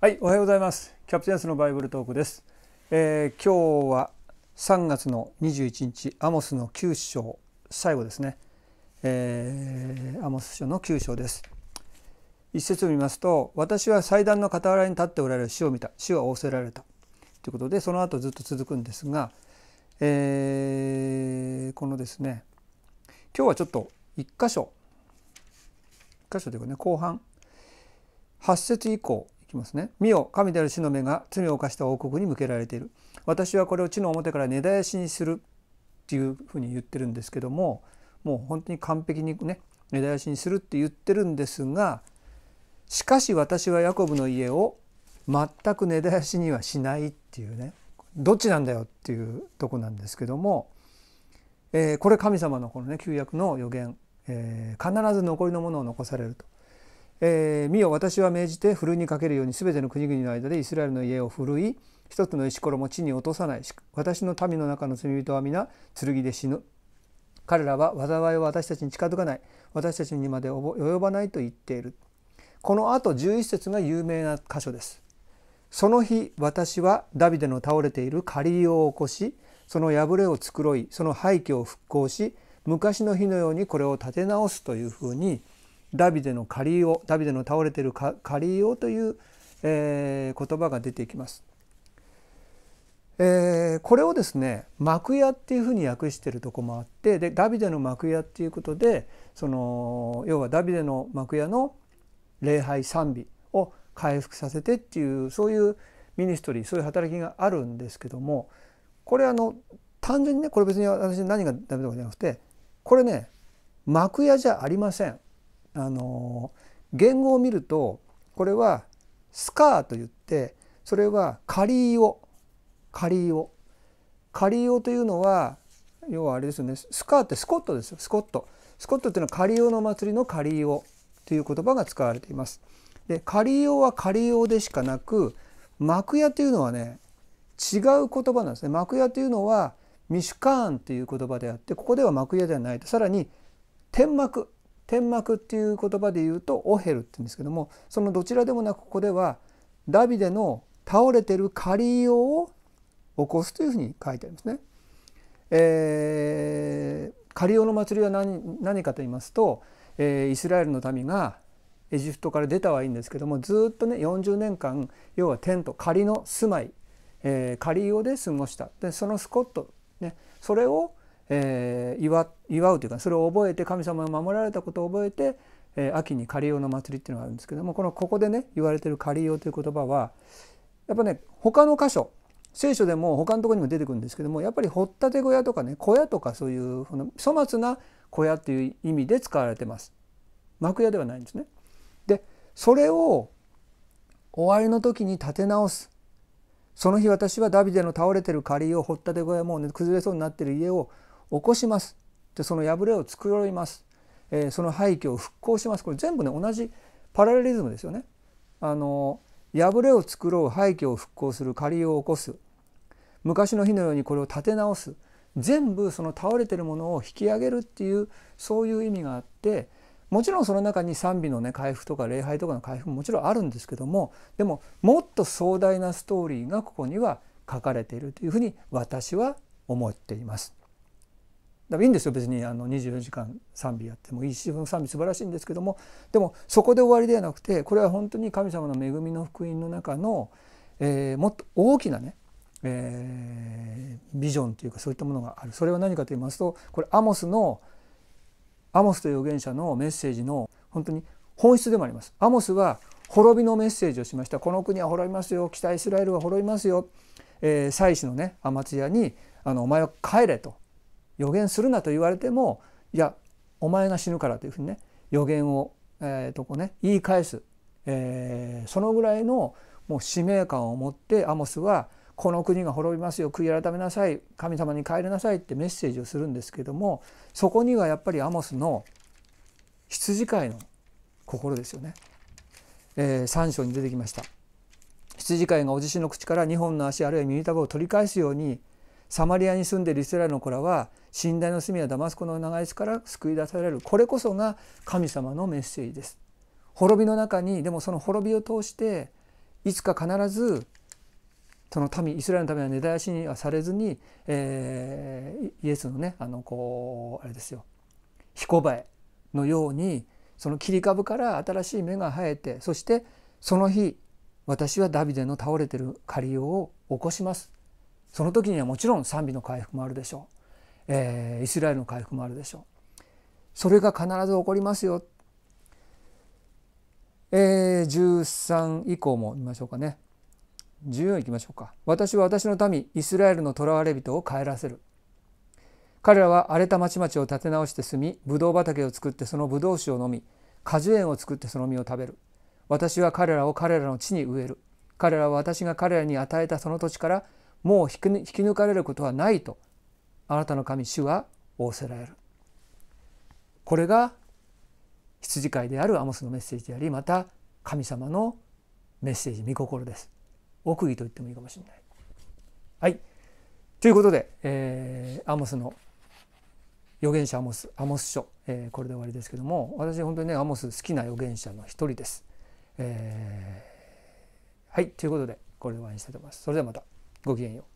はい、おはようございます。キャプテンスのバイブルトークです。えー、今日は3月の21日、アモスの9章最後ですね。えー、アモス書の9章です。一節を見ますと、私は祭壇の傍らに立っておられる死を見た、死は仰せられたということで、その後ずっと続くんですが、えー、このですね、今日はちょっと一箇所、一箇所というかね、後半8節以降きますね。見よ神である死の目が罪を犯した王国に向けられている。私はこれを地の表から根絶やしにするっていうふうに言ってるんですけどももう本当に完璧にね根絶やしにするって言ってるんですがしかし私はヤコブの家を全く根絶やしにはしないっていうねどっちなんだよっていうとこなんですけども、えー、これ神様のこのね旧約の予言、えー、必ず残りのものを残されるとえー、見よ私は命じてふるいにかけるように全ての国々の間でイスラエルの家をふるい一つの石ころも地に落とさない私の民の中の罪人は皆剣で死ぬ彼らは災いを私たちに近づかない私たちにまで及ばないと言っているこのあと11節が有名な箇所ですその日私はダビデの倒れている狩りを起こしその破れを繕いその廃墟を復興し昔の日のようにこれを立て直すというふうにダビデのカリオダビデの倒れているカリオという、えー、言葉が出てきます。えー、これをですね幕屋っていうふうに訳してるとこもあってでダビデの幕屋っていうことでその要はダビデの幕屋の礼拝賛美を回復させてっていうそういうミニストリーそういう働きがあるんですけどもこれあの単純にねこれ別に私何がダメとかじゃなくてこれね幕屋じゃありません。あの言語を見るとこれはスカーといってそれはカリオ仮イオ仮イオというのは要はあれですよねスカーってスコットですよスコットスコットっていうのは仮オの祭りの仮イオという言葉が使われていますで仮イオは仮イオでしかなく幕屋というのはね違う言葉なんですね幕屋というのはミシュカーンという言葉であってここでは幕屋ではないとさらに天幕天幕っていう言葉で言うとオヘルって言うんですけどもそのどちらでもなくここではダビデの倒れてる仮用を起こすというふうに書いてありますね。えー、カリの祭りは何何かと言いますと、えー、イスラエルの民がエジプトから出たはいいんですけどもずっとね40年間要はテント仮の住まい、えー、カリオで過ごしたでそのスコット、ね、それをえー、祝祝うというかそれを覚えて神様が守られたことを覚えて、えー、秋に狩用の祭りっていうのがあるんですけどもこのここでね言われてる狩用という言葉はやっぱね他の箇所聖書でも他のところにも出てくるんですけどもやっぱり掘ったて小屋とかね小屋とかそういうこの粗末な小屋っていう意味で使われてます。幕屋ではないんですね。でそれを終わりの時に立て直すその日私はダビデの倒れてる仮を掘ったて小屋もうね崩れそうになってる家を起こしますでその破れを繕います、えー、その廃墟を復興しますこれ全部ね同じパラレリズムですよね。あの破れを繕う廃墟を復興する仮を起こす昔の日のようにこれを立て直す全部その倒れてるものを引き上げるっていうそういう意味があってもちろんその中に賛美のね回復とか礼拝とかの回復ももちろんあるんですけどもでももっと壮大なストーリーがここには書かれているというふうに私は思っています。だからいいんですよ別にあの24時間賛美やってもいいし賛美素晴らしいんですけどもでもそこで終わりではなくてこれは本当に神様の恵みの福音の中の、えー、もっと大きなね、えー、ビジョンというかそういったものがあるそれは何かと言いますとこれアモスのアモスという預言者のメッセージの本当に本質でもあります。アモスは滅びのメッセージをしました。この国は滅びますよ。北イスラエルは滅びますよ。えー、祭司のねアマツヤにあの「お前は帰れ」と予言するなと言われてもいやお前が死ぬからというふうにね予言を、えーとこね、言い返す、えー、そのぐらいのもう使命感を持ってアモスはこの国が滅びますよ悔い改めなさい神様に帰りなさいってメッセージをするんですけどもそこにはやっぱりアモスの羊飼いの心ですよね、えー、3章に出てきました羊飼いがお自身の口から2本の足あるいは耳たぶを取り返すようにサマリアに住んでいるイスラエルの子らは信頼の隅はダマスコの長石から救い出されるこれこそが神様のメッセージです。滅びの中にでもその滅びを通していつか必ずその民イスラエルのためは根絶やしにはされずに、えー、イエスのねあのこうあれですよ彦ばえのようにその切り株から新しい芽が生えてそしてその日私はダビデの倒れてる仮りを起こしますその時にはもちろん賛美の回復もあるでしょう、えー、イスラエルの回復もあるでしょうそれが必ず起こりますよ、えー、13以降も見ましょうかね14いきましょうか私は私の民イスラエルの囚われ人を帰らせる彼らは荒れた町々を建て直して住みブドウ畑を作ってそのブドウ酒を飲み果樹園を作ってその実を食べる私は彼らを彼らの地に植える彼らは私が彼らに与えたその土地からもう引き抜かれることはないとあなたの神主は仰せられるこれが羊飼いであるアモスのメッセージでありまた神様のメッセージ御心です奥義と言ってもいいかもしれない。はいということで、えー、アモスの預言者アモスアモス書、えー、これで終わりですけども私本当にねアモス好きな預言者の一人です。えー、はいということでこれで終わりにしたいと思います。それではまた。 극복이에요.